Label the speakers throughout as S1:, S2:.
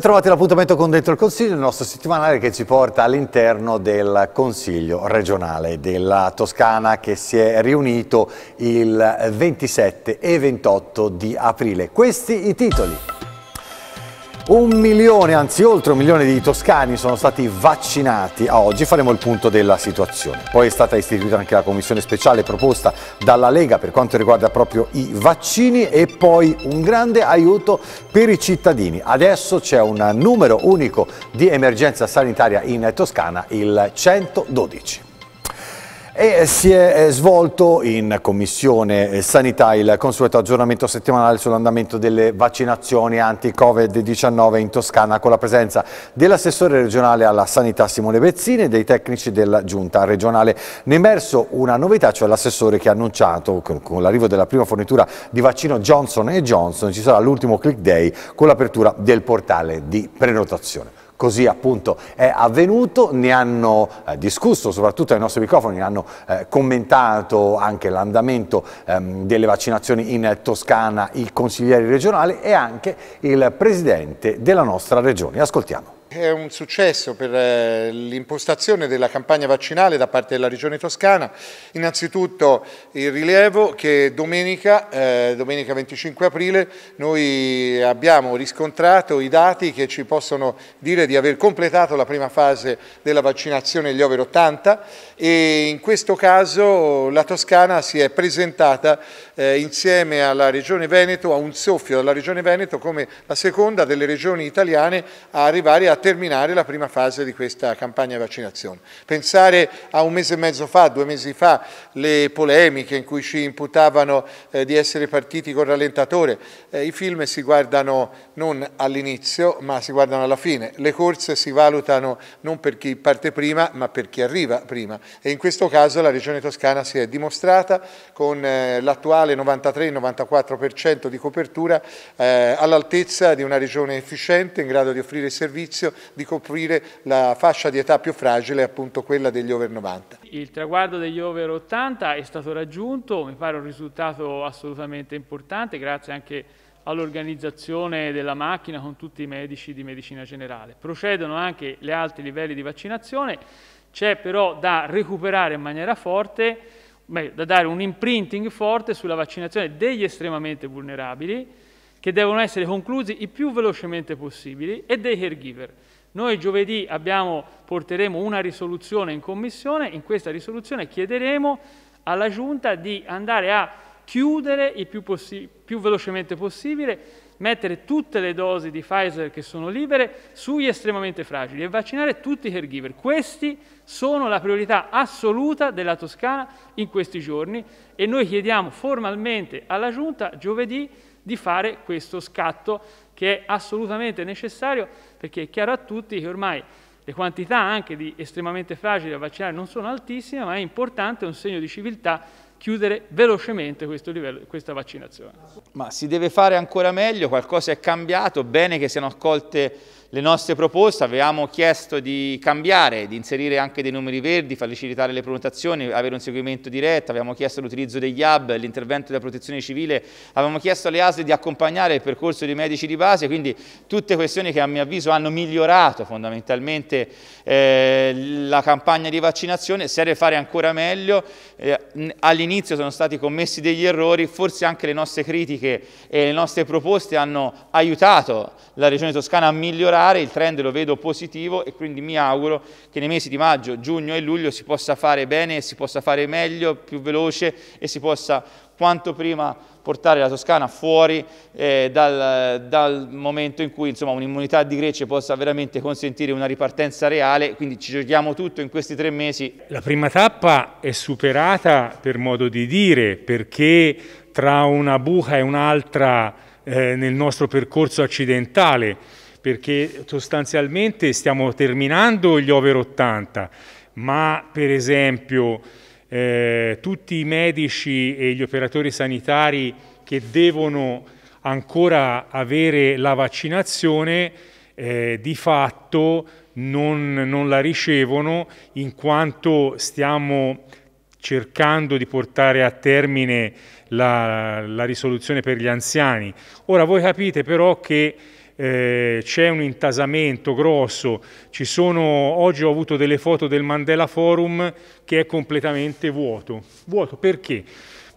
S1: Ben trovati l'appuntamento con Dentro il Consiglio, il nostro settimanale che ci porta all'interno del Consiglio regionale della Toscana che si è riunito il 27 e 28 di aprile. Questi i titoli. Un milione, anzi oltre un milione di toscani sono stati vaccinati. A oggi faremo il punto della situazione. Poi è stata istituita anche la commissione speciale proposta dalla Lega per quanto riguarda proprio i vaccini e poi un grande aiuto per i cittadini. Adesso c'è un numero unico di emergenza sanitaria in Toscana, il 112. E si è eh, svolto in Commissione eh, Sanità il consueto aggiornamento settimanale sull'andamento delle vaccinazioni anti-Covid-19 in Toscana con la presenza dell'assessore regionale alla sanità Simone Bezzini e dei tecnici della giunta regionale. Ne è emerso una novità, cioè l'assessore che ha annunciato con l'arrivo della prima fornitura di vaccino Johnson Johnson ci sarà l'ultimo click day con l'apertura del portale di prenotazione così appunto è avvenuto, ne hanno eh, discusso, soprattutto ai nostri microfoni, ne hanno eh, commentato anche l'andamento ehm, delle vaccinazioni in Toscana, il consigliere regionale e anche il presidente della nostra regione. Ascoltiamo.
S2: È un successo per eh, l'impostazione della campagna vaccinale da parte della Regione Toscana. Innanzitutto il rilievo che domenica, eh, domenica 25 aprile, noi abbiamo riscontrato i dati che ci possono dire di aver completato la prima fase della vaccinazione degli over 80 e in questo caso la Toscana si è presentata eh, insieme alla Regione Veneto, a un soffio della Regione Veneto come la seconda delle regioni italiane a arrivare a terminare la prima fase di questa campagna di vaccinazione. Pensare a un mese e mezzo fa, due mesi fa, le polemiche in cui ci imputavano eh, di essere partiti con rallentatore, eh, i film si guardano non all'inizio ma si guardano alla fine, le corse si valutano non per chi parte prima ma per chi arriva prima e in questo caso la Regione Toscana si è dimostrata con eh, l'attuale 93-94% di copertura eh, all'altezza di una regione efficiente in grado di offrire servizio servizio di coprire la fascia di età più fragile, appunto quella degli over 90.
S3: Il traguardo degli over 80 è stato raggiunto, mi pare un risultato assolutamente importante, grazie anche all'organizzazione della macchina con tutti i medici di medicina generale. Procedono anche gli altri livelli di vaccinazione, c'è però da recuperare in maniera forte, meglio, da dare un imprinting forte sulla vaccinazione degli estremamente vulnerabili, che devono essere conclusi il più velocemente possibile, e dei caregiver. Noi giovedì abbiamo, porteremo una risoluzione in commissione, in questa risoluzione chiederemo alla Giunta di andare a chiudere il più, più velocemente possibile, mettere tutte le dosi di Pfizer che sono libere sugli estremamente fragili e vaccinare tutti i caregiver. Questi sono la priorità assoluta della Toscana in questi giorni e noi chiediamo formalmente alla Giunta giovedì di fare questo scatto che è assolutamente necessario perché è chiaro a tutti che ormai le quantità anche di estremamente fragili da vaccinare non sono altissime, ma è importante, è un segno di civiltà, chiudere velocemente livello, questa vaccinazione.
S4: Ma si deve fare ancora meglio, qualcosa è cambiato, bene che siano accolte le nostre proposte, avevamo chiesto di cambiare, di inserire anche dei numeri verdi, facilitare le prenotazioni, avere un seguimento diretto, avevamo chiesto l'utilizzo degli hub, l'intervento della protezione civile, avevamo chiesto alle ASL di accompagnare il percorso dei medici di base, quindi tutte questioni che a mio avviso hanno migliorato fondamentalmente eh, la campagna di vaccinazione, serve fare ancora meglio, eh, all'inizio sono stati commessi degli errori, forse anche le nostre critiche e le nostre proposte hanno aiutato la Regione Toscana a migliorare migliorare, il trend lo vedo positivo e quindi mi auguro che nei mesi di maggio, giugno e luglio si possa fare bene, si possa fare meglio, più veloce e si possa quanto prima portare la Toscana fuori eh, dal, dal, momento in cui un'immunità di Grecia possa veramente consentire una ripartenza reale, quindi ci giochiamo tutto in questi tre mesi.
S5: La prima tappa è superata per modo di dire, perché tra una buca e un'altra eh, nel nostro percorso accidentale perché sostanzialmente stiamo terminando gli over 80, ma per esempio eh, tutti i medici e gli operatori sanitari che devono ancora avere la vaccinazione eh, di fatto non, non la ricevono in quanto stiamo cercando di portare a termine la, la, risoluzione per gli anziani. Ora voi capite però che eh, c'è un intasamento grosso, sono, oggi ho avuto delle foto del Mandela Forum che è completamente vuoto. Vuoto perché?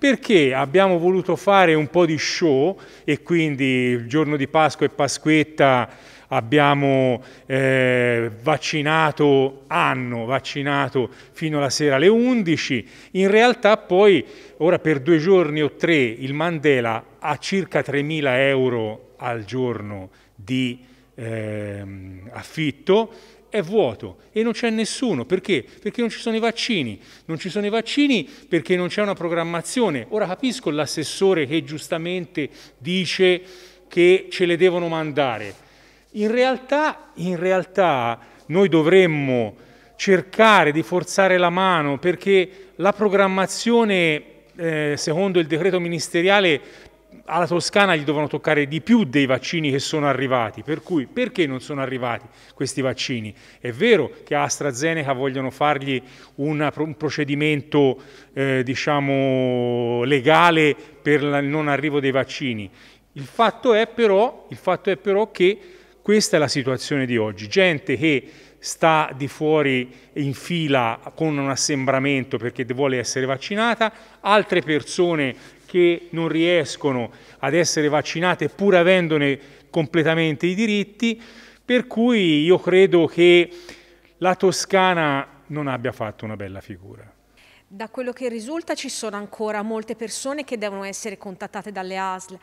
S5: perché abbiamo voluto fare un po' di show e quindi il giorno di Pasqua e Pasquetta abbiamo eh, vaccinato, hanno vaccinato fino alla sera alle 11, in realtà poi ora per due giorni o tre il Mandela a circa 3.000 euro al giorno di eh, affitto è vuoto e non c'è nessuno. Perché? Perché non ci sono i vaccini. Non ci sono i vaccini perché non c'è una programmazione. Ora capisco l'assessore che giustamente dice che ce le devono mandare. In realtà, in realtà noi dovremmo cercare di forzare la mano perché la programmazione, eh, secondo il decreto ministeriale, alla Toscana gli devono toccare di più dei vaccini che sono arrivati, per cui perché non sono arrivati questi vaccini? È vero che a AstraZeneca vogliono fargli un procedimento eh, diciamo, legale per il non arrivo dei vaccini, il fatto, però, il fatto è però che questa è la situazione di oggi, gente che sta di fuori in fila con un assembramento perché vuole essere vaccinata, altre persone che non riescono ad essere vaccinate pur avendone completamente i diritti, per cui io credo che la Toscana non abbia fatto una bella figura.
S6: Da quello che risulta ci sono ancora molte persone che devono essere contattate dalle ASL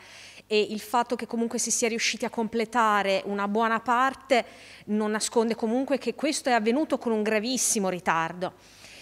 S6: e il fatto che comunque si sia riusciti a completare una buona parte non nasconde comunque che questo è avvenuto con un gravissimo ritardo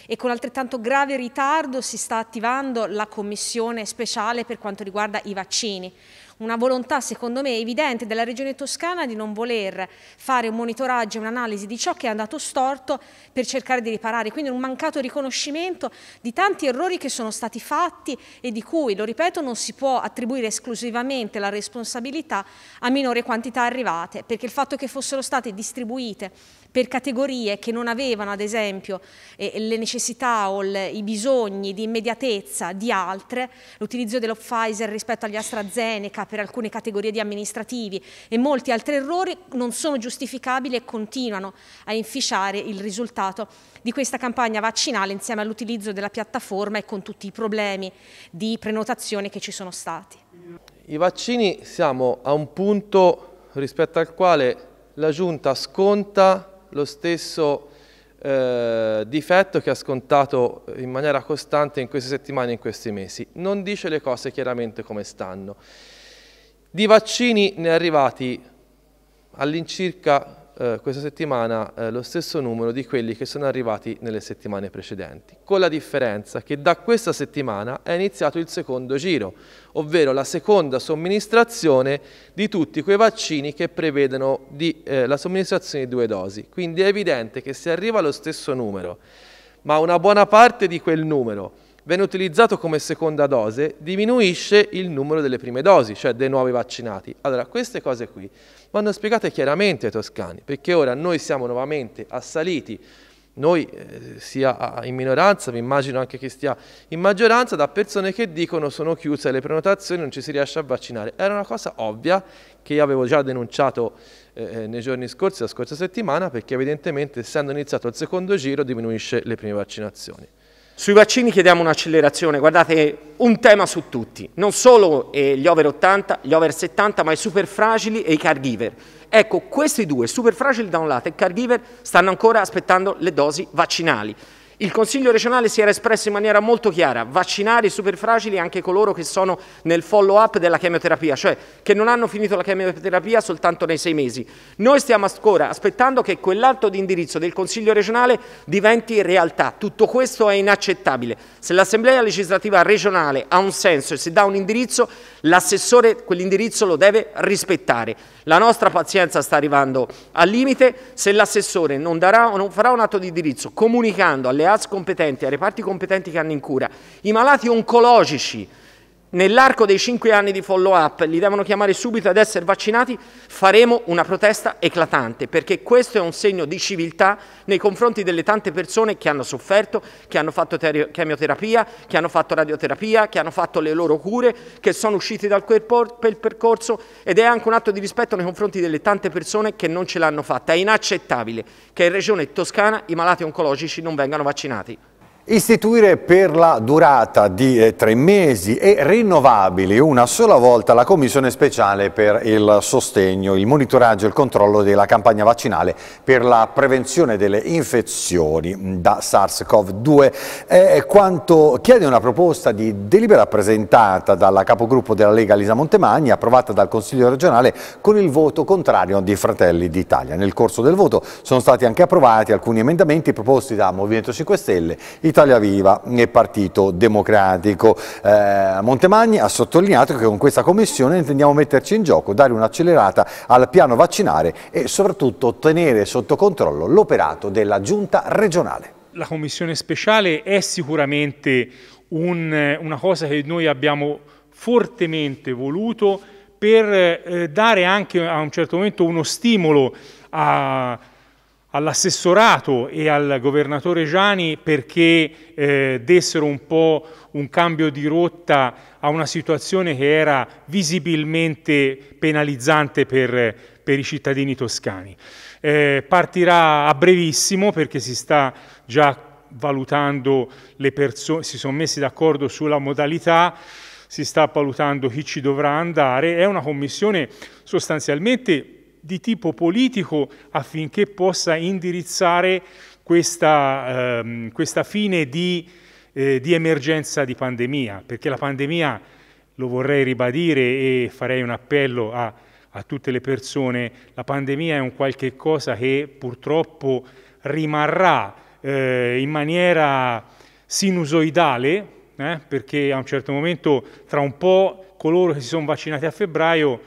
S6: e con altrettanto grave ritardo si sta attivando la commissione speciale per quanto riguarda i vaccini una volontà secondo me evidente della regione toscana di non voler fare un monitoraggio e un'analisi di ciò che è andato storto per cercare di riparare, quindi un mancato riconoscimento di tanti errori che sono stati fatti e di cui, lo ripeto, non si può attribuire esclusivamente la responsabilità a minore quantità arrivate, perché il fatto che fossero state distribuite per categorie che non avevano ad esempio eh, le necessità o le, i bisogni di immediatezza di altre, l'utilizzo dello Pfizer rispetto agli AstraZeneca per alcune categorie di amministrativi e molti altri errori non sono giustificabili e continuano a inficiare il risultato di questa campagna vaccinale insieme all'utilizzo della piattaforma e con tutti i problemi di prenotazione che ci sono stati.
S7: I vaccini siamo a un punto rispetto al quale la Giunta sconta lo stesso eh, difetto che ha scontato in maniera costante in queste settimane e in questi mesi. Non dice le cose chiaramente come stanno. Di vaccini ne è arrivati all'incirca eh, questa settimana eh, lo stesso numero di quelli che sono arrivati nelle settimane precedenti, con la differenza che da questa settimana è iniziato il secondo giro, ovvero la seconda somministrazione di tutti quei vaccini che prevedono di, eh, la somministrazione di due dosi. Quindi è evidente che se arriva lo stesso numero, ma una buona parte di quel numero viene utilizzato come seconda dose, diminuisce il numero delle prime dosi, cioè dei nuovi vaccinati. Allora, queste cose qui vanno spiegate chiaramente ai toscani, perché ora noi siamo nuovamente assaliti noi eh, sia in minoranza, mi immagino anche che stia in maggioranza, da persone che dicono sono chiuse le prenotazioni, non ci si riesce a vaccinare. Era una cosa ovvia che io avevo già denunciato eh, eh nei giorni scorsi, la scorsa settimana, perché evidentemente essendo iniziato il secondo giro diminuisce le prime vaccinazioni. Sui vaccini chiediamo un'accelerazione, guardate, un tema su
S8: tutti, non solo eh, gli over 80, gli over 70, ma i super fragili e i caregiver. Ecco, questi due, super fragili da un lato e caregiver, stanno ancora aspettando le dosi vaccinali. Il Consiglio regionale si era espresso in maniera molto chiara, vaccinare i superfragili anche coloro che sono nel follow up della chemioterapia, cioè che non hanno finito la chemioterapia soltanto nei sei mesi. Noi stiamo ancora aspettando che quell'atto di indirizzo del Consiglio regionale diventi realtà. Tutto questo è inaccettabile. Se l'Assemblea legislativa regionale ha un senso e si dà un indirizzo, l'assessore quell'indirizzo lo deve rispettare. La nostra pazienza sta arrivando al limite, se l'assessore non, non farà un atto di indirizzo comunicando alle AS competenti, ai reparti competenti che hanno in cura, i malati oncologici, nell'arco dei cinque anni di follow up li devono chiamare subito ad essere vaccinati, faremo una protesta eclatante, perché questo è un segno di civiltà nei confronti delle tante persone che hanno sofferto, che hanno fatto chemioterapia, che hanno fatto radioterapia, che hanno fatto le loro cure, che sono usciti dal quel percorso ed è anche un atto di rispetto nei confronti delle tante persone che non ce l'hanno fatta. È inaccettabile che in Regione Toscana i malati oncologici non vengano vaccinati.
S1: Istituire per la durata di eh, tre mesi e rinnovabili una sola volta la Commissione speciale per il sostegno, il monitoraggio e il controllo della campagna vaccinale per la prevenzione delle infezioni da SARS-CoV-2 è quanto chiede una proposta di delibera presentata dalla capogruppo della Lega Lisa Montemagni approvata dal Consiglio regionale con il voto contrario di Fratelli d'Italia. Nel corso del voto sono stati anche approvati alcuni emendamenti proposti da Movimento 5 Stelle, Italia Viva e Partito Democratico. Eh, Montemagni ha sottolineato che con questa commissione intendiamo metterci in gioco, dare un'accelerata al piano vaccinare e soprattutto tenere sotto controllo l'operato della giunta regionale.
S6: La
S5: commissione speciale è sicuramente un, una cosa che noi abbiamo fortemente voluto per eh, dare anche a un certo momento uno stimolo a all'assessorato e al governatore Gianni perché eh, dessero un po' un cambio di rotta a una situazione che era visibilmente penalizzante per, per i cittadini toscani. Eh, partirà a brevissimo perché si sta già valutando le persone, si sono messi d'accordo sulla modalità, si sta valutando chi ci dovrà andare, è una commissione sostanzialmente di tipo politico affinché possa indirizzare questa, ehm, questa fine di, eh, di emergenza di pandemia, perché la pandemia, lo vorrei ribadire e farei un appello a a tutte le persone, la pandemia è un qualche cosa che purtroppo rimarrà eh, in maniera sinusoidale, eh, perché a un certo momento, tra un po', coloro che si sono vaccinati a febbraio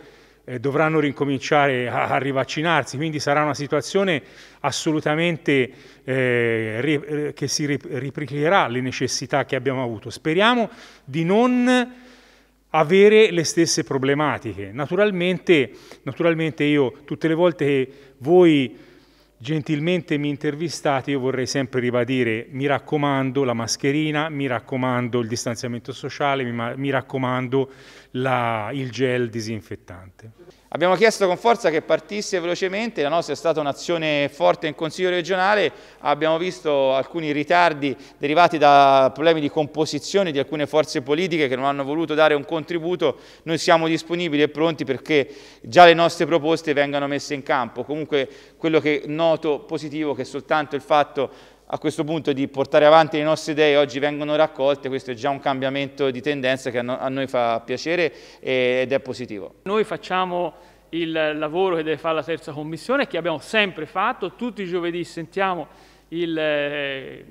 S5: eh, dovranno rincominciare a, a, rivaccinarsi, quindi sarà una situazione assolutamente eh, ri, eh, che si ripricherà le necessità che abbiamo avuto. Speriamo di non avere le stesse problematiche. Naturalmente, naturalmente io tutte le volte che voi gentilmente mi intervistate, io vorrei sempre ribadire, mi raccomando la mascherina, mi raccomando il distanziamento sociale, mi, mi raccomando la, il gel disinfettante.
S4: Abbiamo chiesto con forza che partisse velocemente, la nostra è stata un'azione forte in Consiglio regionale, abbiamo visto alcuni ritardi derivati da problemi di composizione di alcune forze politiche che non hanno voluto dare un contributo, noi siamo disponibili e pronti perché già le nostre proposte vengano messe in campo. Comunque quello che noto positivo è che soltanto il fatto a questo punto di portare avanti le nostre idee oggi vengono raccolte, questo è già un cambiamento di tendenza che a noi fa piacere ed è positivo.
S3: Noi facciamo il lavoro che deve fare la terza commissione, che abbiamo sempre fatto, tutti i giovedì sentiamo eh,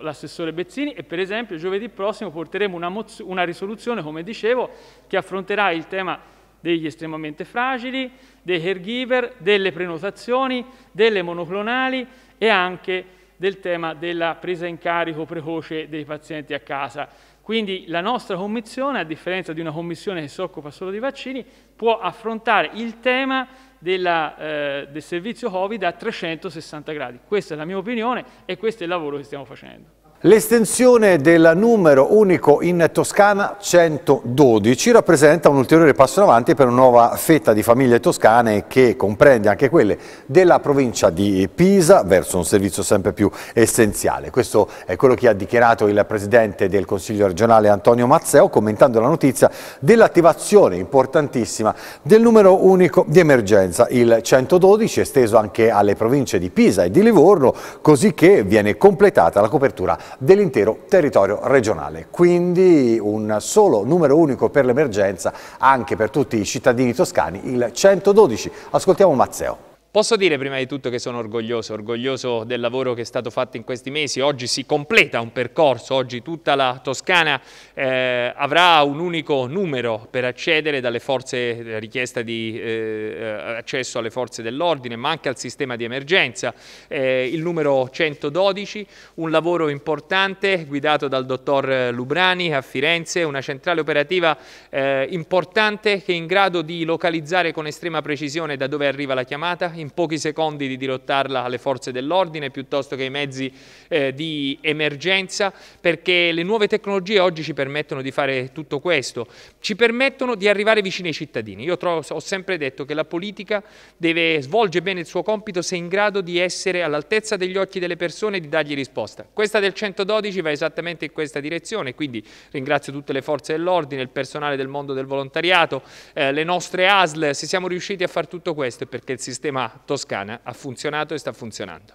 S3: l'assessore Bezzini e per esempio giovedì prossimo porteremo una, una risoluzione, come dicevo, che affronterà il tema degli estremamente fragili, dei caregiver, delle prenotazioni, delle monoclonali e anche del tema della presa in carico precoce dei pazienti a casa. Quindi la nostra commissione, a differenza di una commissione che si occupa solo di vaccini, può affrontare il tema della, eh, del servizio Covid a 360 gradi. Questa è la mia opinione e questo è il lavoro che stiamo facendo.
S1: L'estensione del numero unico in Toscana 112 rappresenta un ulteriore passo in avanti per una nuova fetta di famiglie toscane che comprende anche quelle della provincia di Pisa verso un servizio sempre più essenziale. Questo è quello che ha dichiarato il presidente del Consiglio regionale Antonio Mazzeo commentando la notizia dell'attivazione importantissima del numero unico di emergenza, il 112 esteso anche alle province di Pisa e di Livorno, così che viene completata la copertura dell'intero territorio regionale. Quindi un solo numero unico per l'emergenza anche per tutti i cittadini toscani, il 112. Ascoltiamo Mazzeo.
S9: Posso dire prima di tutto che sono orgoglioso, orgoglioso del lavoro che è stato fatto in questi mesi, oggi si completa un percorso, oggi tutta la Toscana eh, avrà un unico numero per accedere dalle forze, la eh, richiesta di eh, eh, accesso alle forze dell'ordine ma anche al sistema di emergenza, eh, il numero 112, un lavoro importante guidato dal dottor Lubrani a Firenze, una centrale operativa eh, importante che è in grado di localizzare con estrema precisione da dove arriva la chiamata, in pochi secondi di dirottarla alle forze dell'ordine piuttosto che ai mezzi eh, di emergenza, perché le nuove tecnologie oggi ci permettono di fare tutto questo, ci permettono di arrivare vicino ai cittadini. Io ho sempre detto che la politica deve svolgere bene il suo compito se è in grado di essere all'altezza degli occhi delle persone e di dargli risposta. Questa del 112 va esattamente in questa direzione, quindi ringrazio tutte le forze dell'ordine, il personale del mondo del volontariato, eh, le nostre ASL, se siamo riusciti a fare tutto questo è perché il sistema Toscana ha funzionato e sta funzionando.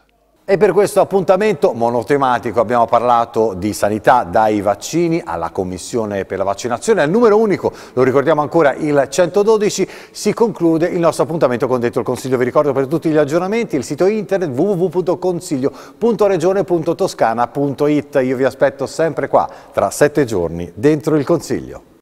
S1: E per questo appuntamento monotematico abbiamo parlato di sanità dai vaccini alla Commissione per la vaccinazione, al numero unico, lo ricordiamo ancora, il 112, si conclude il nostro appuntamento con detto il Consiglio. Vi ricordo per tutti gli aggiornamenti il sito internet www.consiglio.regione.toscana.it. Io vi aspetto sempre qua, tra sette giorni, Dentro il Consiglio.